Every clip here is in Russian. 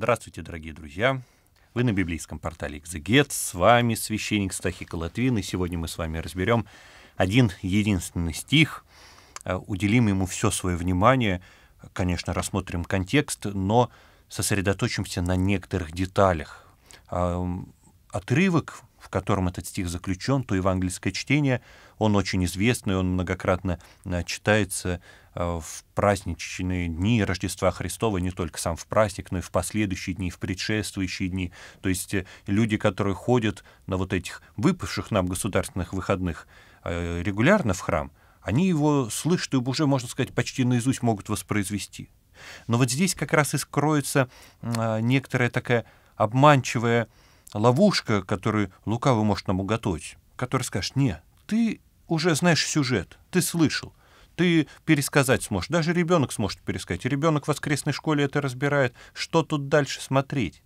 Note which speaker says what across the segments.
Speaker 1: Здравствуйте, дорогие друзья! Вы на библейском портале «Экзегет». С вами священник Стахи Колотвин, и сегодня мы с вами разберем один единственный стих, э, уделим ему все свое внимание, конечно, рассмотрим контекст, но сосредоточимся на некоторых деталях. Отрывок в котором этот стих заключен, то евангельское чтение, он очень известный, он многократно э, читается э, в праздничные дни Рождества Христова, не только сам в праздник, но и в последующие дни, в предшествующие дни. То есть э, люди, которые ходят на вот этих выпавших нам государственных выходных регулярно в храм, они его слышат и уже, можно сказать, почти наизусть могут воспроизвести. Но вот здесь как раз и скроется некоторая такая обманчивая ловушка, которую лукаво может нам уготовить, который скажет, не, ты уже знаешь сюжет, ты слышал, ты пересказать сможешь, даже ребенок сможет пересказать, ребенок в воскресной школе это разбирает, что тут дальше смотреть.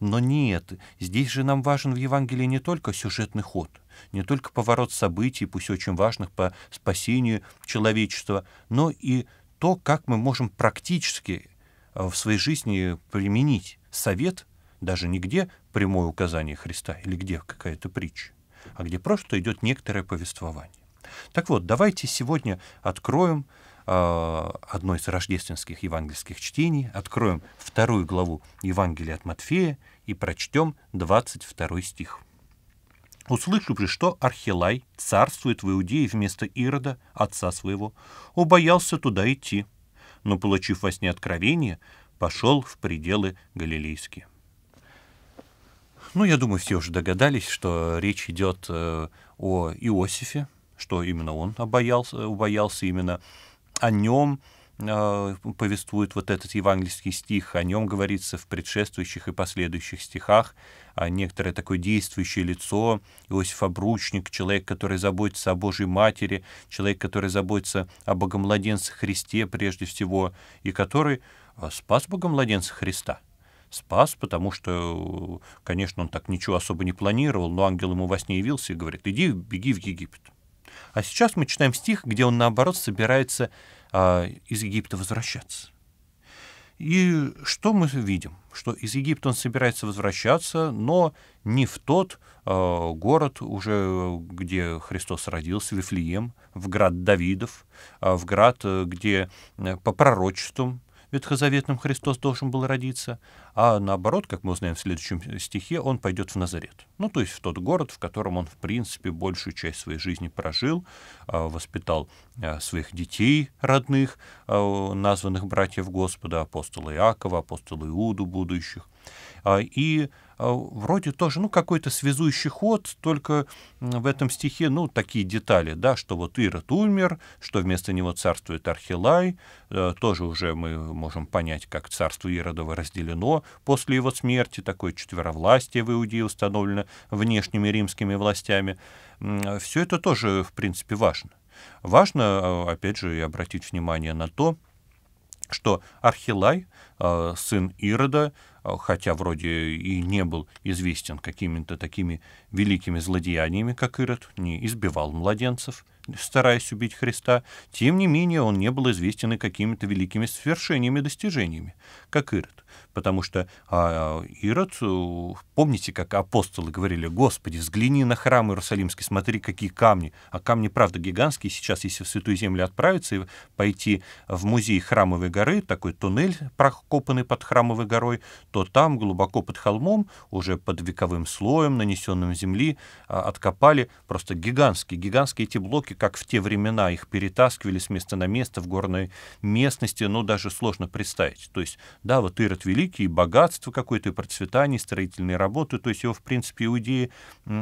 Speaker 1: Но нет, здесь же нам важен в Евангелии не только сюжетный ход, не только поворот событий, пусть очень важных по спасению человечества, но и то, как мы можем практически в своей жизни применить совет, даже не где прямое указание Христа или где какая-то притча, а где просто идет некоторое повествование. Так вот, давайте сегодня откроем э, одно из рождественских евангельских чтений, откроем вторую главу Евангелия от Матфея и прочтем 22 стих. «Услышу при что Архилай царствует в Иудее вместо Ирода, отца своего, убоялся туда идти, но, получив во сне откровение, пошел в пределы Галилейские». Ну, я думаю, все уже догадались, что речь идет э, о Иосифе, что именно он обоялся, убоялся именно о нем э, повествует вот этот евангельский стих, о нем говорится в предшествующих и последующих стихах, а некоторое такое действующее лицо, Иосиф Обручник, человек, который заботится о Божьей Матери, человек, который заботится о Богомладенце Христе прежде всего, и который э, спас Богомладенца Христа — спас, потому что, э, конечно, он так ничего особо не планировал, но ангел ему во сне явился и говорит, иди, беги в Египет. А сейчас мы читаем стих, где он, наоборот, собирается а, из Египта возвращаться. И что мы видим? Что из Египта он собирается возвращаться, но не в тот э, город уже, где Христос родился, Вифлеем, в град Давидов, э, в град, э, где э, по пророчествам Ветхозаветном Христос должен был родиться, а наоборот, как мы узнаем в следующем стихе, он пойдет в Назарет. Ну, то есть в тот город, в котором он, в принципе, большую часть своей жизни прожил, а, воспитал а, своих детей родных, а, названных братьев Господа, апостола Иакова, апостола Иуду будущих. А, и а, вроде тоже, ну, какой-то связующий ход, только в этом стихе, ну, такие детали, да, что вот Ирод умер, что вместо него царствует Архилай, э, тоже уже мы можем понять, как царство Иродова разделено после его смерти, такое четверовластие в Иудее установлено внешними римскими властями. Э, Все это тоже, в принципе, важно. Важно, а, опять же, и обратить внимание на то, что Архилай Э, сын Ирода, э, хотя вроде и не был известен какими-то такими великими злодеяниями, как Ирод, не избивал младенцев, стараясь убить Христа, тем не менее он не был известен и какими-то великими свершениями достижениями, как Ирод. Потому что а, э, Ирод, помните, как апостолы говорили, «Господи, взгляни на храм Иерусалимский, смотри, какие камни». А камни, правда, гигантские. Сейчас, если в Святую Землю отправиться и пойти в музей Храмовой горы, такой туннель вкопаны под храмовой горой, то там, глубоко под холмом, уже под вековым слоем, нанесенным земли, а, откопали просто гигантские, гигантские эти блоки, как в те времена их перетаскивали с места на место в горной местности, но ну, даже сложно представить. То есть, да, вот Ирод Великий, богатство какое-то, и процветание, строительные работы, то есть его, в принципе, иудеи,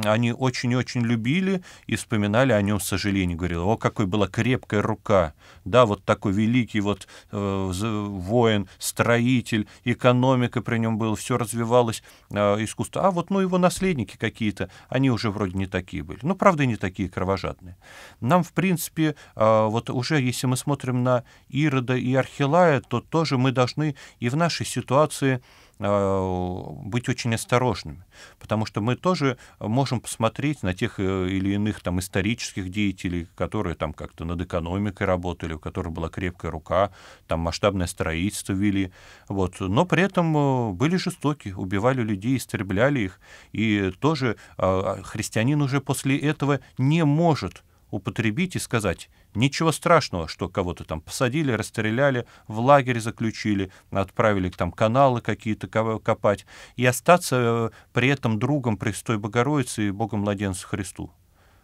Speaker 1: они очень-очень любили и вспоминали о нем с сожалением, говорили, о, какой была крепкая рука, да, вот такой великий вот э, воин, строитель, строитель, экономика при нем была, все развивалось, э, искусство. А вот, ну, его наследники какие-то, они уже вроде не такие были. Ну, правда, не такие кровожадные. Нам, в принципе, э, вот уже, если мы смотрим на Ирода и Архилая, то тоже мы должны и в нашей ситуации Э, быть очень осторожными, потому что мы тоже можем посмотреть на тех э, или иных там исторических деятелей, которые там как-то над экономикой работали, у которых была крепкая рука, там масштабное строительство вели, вот, но при этом э, были жестоки, убивали людей, истребляли их, и тоже а, христианин уже после этого не может употребить и сказать «ничего страшного, что кого-то там посадили, расстреляли, в лагерь заключили, отправили там каналы какие-то копать» и остаться э, при этом другом Престой Богородицы и Богом Младенцу Христу.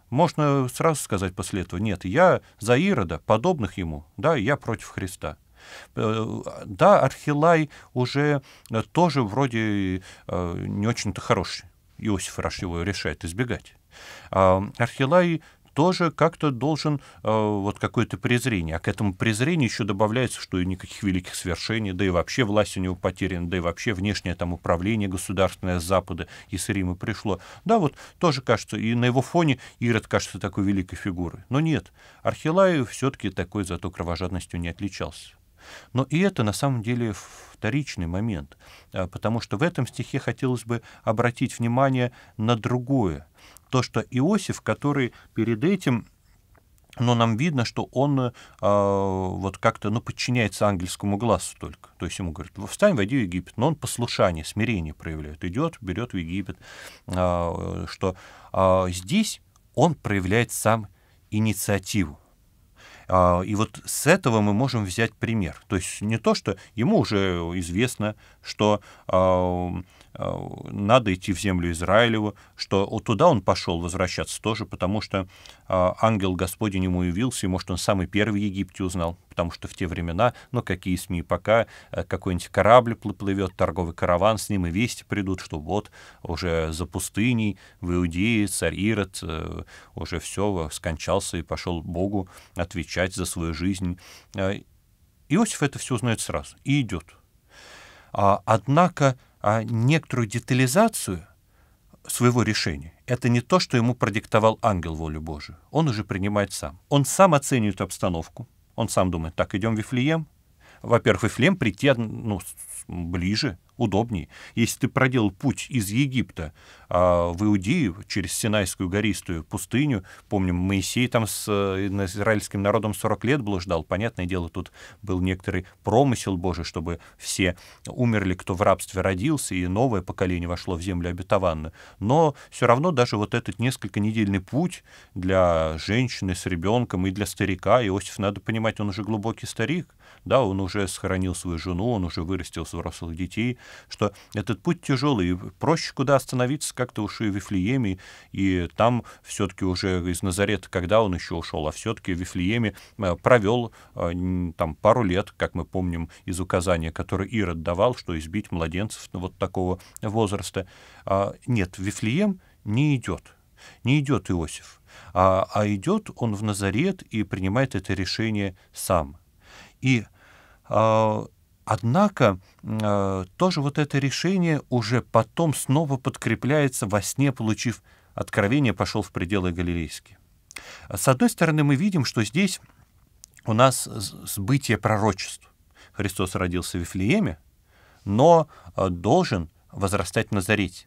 Speaker 1: Можно сразу сказать после этого «нет, я за Ирода, подобных ему, да, я против Христа». Э, да, Архилай уже э, тоже вроде не очень-то хороший. Иосиф Рашь решает избегать. А, Архилай тоже как-то должен э, вот какое-то презрение. А к этому презрению еще добавляется, что и никаких великих свершений, да и вообще власть у него потеряна, да и вообще внешнее там управление государственное с Запада из Рима пришло. Да, вот тоже кажется, и на его фоне Ирод кажется такой великой фигурой. Но нет, Архилай все-таки такой зато кровожадностью не отличался. Но и это на самом деле вторичный момент, э, потому что в этом стихе хотелось бы обратить внимание на другое, то, что Иосиф, который перед этим но ну, нам видно, что он э, вот как-то, ну, подчиняется ангельскому глазу только. То есть ему говорят, встань, войди в Египет. Но он послушание, смирение проявляет. Идет, берет в Египет. Э, что э, здесь он проявляет сам инициативу. Э, и вот с этого мы можем взять пример. То есть не то, что ему уже известно, что... Э, Э, надо идти в землю Израилеву, что туда он пошел возвращаться тоже, потому что э, ангел Господень ему явился, и, может, он самый первый в Египте узнал, потому что в те времена, ну, какие СМИ, пока э, какой-нибудь корабль плывет, торговый караван, с ним и вести придут, что вот уже за пустыней в Иудее царь Ирод уже все скончался и пошел Богу отвечать за свою жизнь. Иосиф это все узнает сразу и идет. А однако а, некоторую детализацию своего решения. Это не то, что ему продиктовал ангел волю Божию. Он уже принимает сам. Он сам оценивает обстановку. Он сам думает, так, идем в Вифлеем. Во-первых, Вифлеем прийти ну, ближе, удобней. Если ты проделал путь из Египта а, в Иудею через Синайскую гористую пустыню, помним, Моисей там с э, израильским народом 40 лет блуждал, понятное дело, тут был некоторый промысел Божий, чтобы все умерли, кто в рабстве родился, и новое поколение вошло в землю обетованную. Но все равно даже вот этот несколько недельный путь для женщины с ребенком и для старика, Иосиф, надо понимать, он уже глубокий старик, да, он уже сохранил свою жену, он уже вырастил взрослых детей, что этот путь тяжелый, проще куда остановиться как-то уж и в Вифлееме, и там все-таки уже из Назарета, когда он еще ушел, а все-таки в Вифлееме э, провел э, там пару лет, как мы помним из указания, которое Ирод давал, что избить младенцев ну, вот такого возраста. А, нет, в Вифлеем не идет, не идет Иосиф, а, а идет он в Назарет и принимает это решение сам. И э, Однако э, тоже вот это решение уже потом снова подкрепляется во сне, получив откровение, пошел в пределы Галилейские. С одной стороны, мы видим, что здесь у нас сбытие пророчеств. Христос родился в Вифлееме, но э, должен возрастать в Назарете.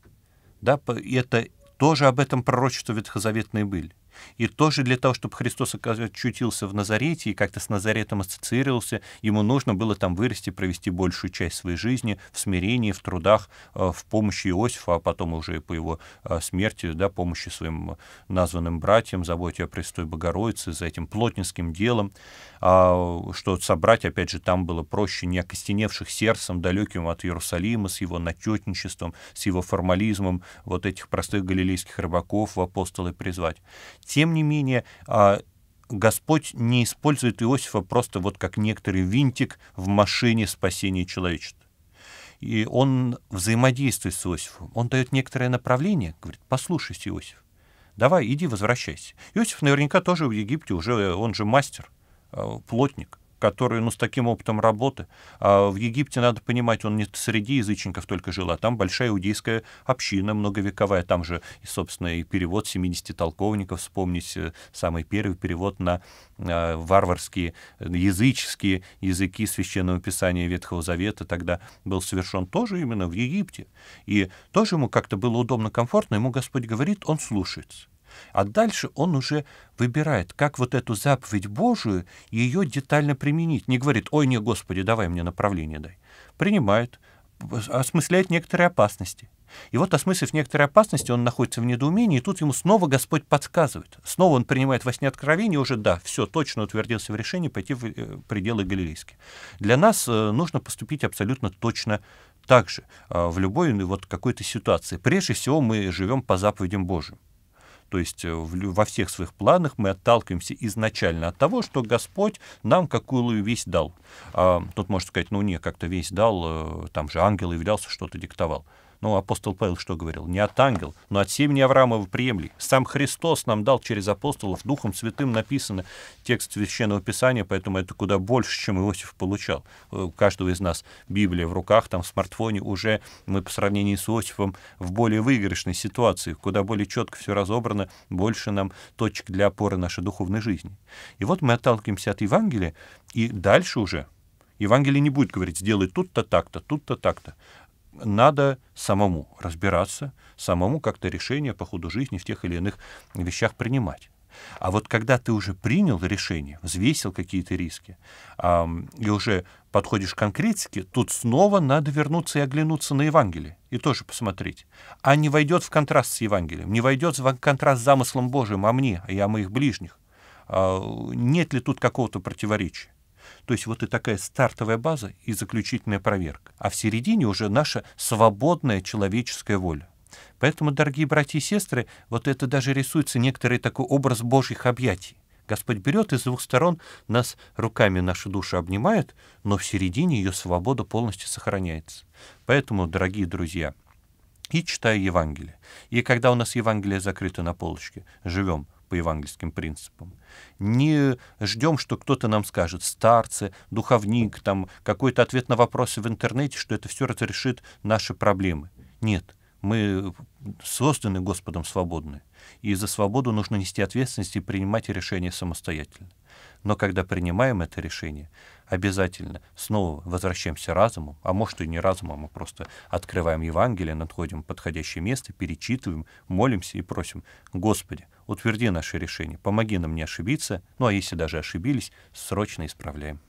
Speaker 1: Да, это тоже об этом пророчества ветхозаветные были. И тоже для того, чтобы Христос очутился в Назарете и как-то с Назаретом ассоциировался, ему нужно было там вырасти, провести большую часть своей жизни в смирении, в трудах, э, в помощи Иосифа, а потом уже по его э, смерти, да, помощи своим названным братьям, заботе о Престой Богородице, за этим плотницким делом, а, что собрать, опять же, там было проще не окостеневших сердцем, далеким от Иерусалима, с его начетничеством, с его формализмом, вот этих простых галилейских рыбаков в апостолы призвать. Тем не менее, а, Господь не использует Иосифа просто вот как некоторый винтик в машине спасения человечества. И он взаимодействует с Иосифом. Он дает некоторое направление, говорит, послушайся, Иосиф, давай, иди, возвращайся. Иосиф наверняка тоже в Египте уже, он же мастер, а, плотник который, ну, с таким опытом работы. А в Египте, надо понимать, он не среди язычников только жил, а там большая иудейская община многовековая. Там же, собственно, и перевод 70 толковников, вспомнить э, самый первый перевод на э, варварские, э, языческие языки Священного Писания Ветхого Завета тогда был совершен тоже именно в Египте. И тоже ему как-то было удобно, комфортно, ему Господь говорит, он слушается. А дальше он уже выбирает, как вот эту заповедь Божию ее детально применить. Не говорит, ой, не, Господи, давай мне направление дай. Принимает, осмысляет некоторые опасности. И вот, осмыслив некоторые опасности, он находится в недоумении, и тут ему снова Господь подсказывает. Снова он принимает во сне откровение, уже да, все, точно утвердился в решении пойти в э, пределы Галилейские. Для нас э, нужно поступить абсолютно точно так же а, в любой ну, вот какой-то ситуации. Прежде всего мы живем по заповедям Божьим. То есть э, во всех своих планах мы отталкиваемся изначально от того, что Господь нам какую весть дал. А, тут можно сказать, ну не, как-то весть дал, э, там же ангел являлся, что-то диктовал. Ну, апостол Павел что говорил? Не от ангел, но от семени в приемли. Сам Христос нам дал через апостолов, Духом Святым написано текст Священного Писания, поэтому это куда больше, чем Иосиф получал. Э, у каждого из нас Библия в руках, там в смартфоне уже мы по сравнению с Иосифом в более выигрышной ситуации, куда более четко все разобрано, больше нам точек для опоры нашей духовной жизни. И вот мы отталкиваемся от Евангелия, и дальше уже Евангелие не будет говорить, сделай тут-то так-то, тут-то так-то надо самому разбираться, самому как-то решение по ходу жизни в тех или иных вещах принимать. А вот когда ты уже принял решение, взвесил какие-то риски, э, и уже подходишь к конкретике, тут снова надо вернуться и оглянуться на Евангелие и тоже посмотреть. А не войдет в контраст с Евангелием, не войдет в контраст с замыслом Божьим о мне и о моих ближних. Э, нет ли тут какого-то противоречия? То есть вот и такая стартовая база и заключительная проверка. А в середине уже наша свободная человеческая воля. Поэтому, дорогие братья и сестры, вот это даже рисуется некоторый такой образ Божьих объятий. Господь берет и с двух сторон нас руками наши души обнимает, но в середине ее свобода полностью сохраняется. Поэтому, дорогие друзья, и читая Евангелие. И когда у нас Евангелие закрыто на полочке, живем по евангельским принципам. Не ждем, что кто-то нам скажет, старцы, духовник, там какой-то ответ на вопросы в интернете, что это все разрешит наши проблемы. Нет, мы созданы Господом свободны, и за свободу нужно нести ответственность и принимать решения самостоятельно. Но когда принимаем это решение, обязательно снова возвращаемся разумом, а может и не разумом, а просто открываем Евангелие, находим подходящее место, перечитываем, молимся и просим, Господи, утверди наши решения, помоги нам не ошибиться, ну а если даже ошибились, срочно исправляем.